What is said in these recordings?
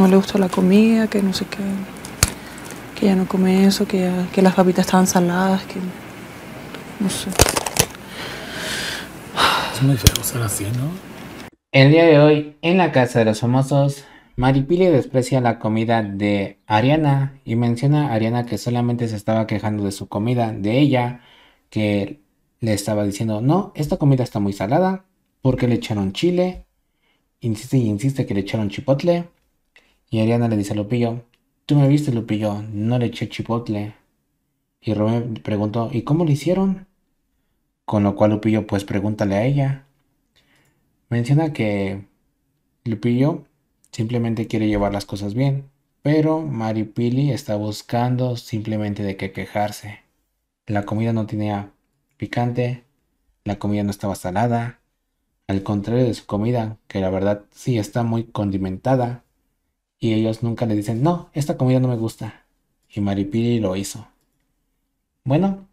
no le gustó la comida, que no sé qué, que ya no come eso, que, que las papitas estaban saladas, que no sé. Es muy así, ¿no? El día de hoy, en la casa de los famosos, Maripili desprecia la comida de Ariana y menciona a Ariana que solamente se estaba quejando de su comida, de ella, que le estaba diciendo, no, esta comida está muy salada, porque le echaron chile, insiste y insiste que le echaron chipotle, y Ariana le dice a Lupillo, tú me viste Lupillo, no le eché chipotle. Y Romeo preguntó, ¿y cómo lo hicieron? Con lo cual Lupillo pues pregúntale a ella. Menciona que Lupillo simplemente quiere llevar las cosas bien, pero Mari Pili está buscando simplemente de qué quejarse. La comida no tenía picante, la comida no estaba salada, al contrario de su comida, que la verdad sí está muy condimentada. Y ellos nunca le dicen, no, esta comida no me gusta. Y Maripiri lo hizo. Bueno,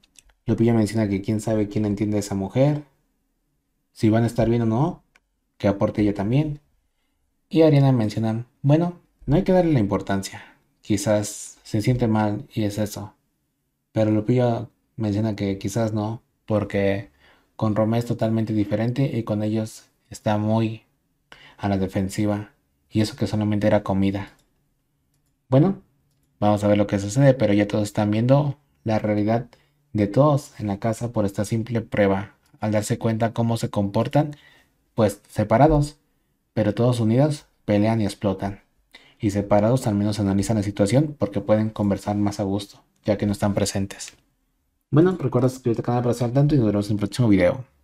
Lupillo menciona que quién sabe quién entiende a esa mujer, si van a estar bien o no, que aporte ella también. Y Ariana menciona, bueno, no hay que darle la importancia, quizás se siente mal y es eso. Pero Lupillo menciona que quizás no, porque con Romé es totalmente diferente y con ellos está muy a la defensiva. Y eso que solamente era comida. Bueno, vamos a ver lo que sucede, pero ya todos están viendo la realidad de todos en la casa por esta simple prueba. Al darse cuenta cómo se comportan, pues separados, pero todos unidos pelean y explotan. Y separados al menos analizan la situación porque pueden conversar más a gusto, ya que no están presentes. Bueno, recuerda suscribirte al canal para estar tanto y nos vemos en el próximo video.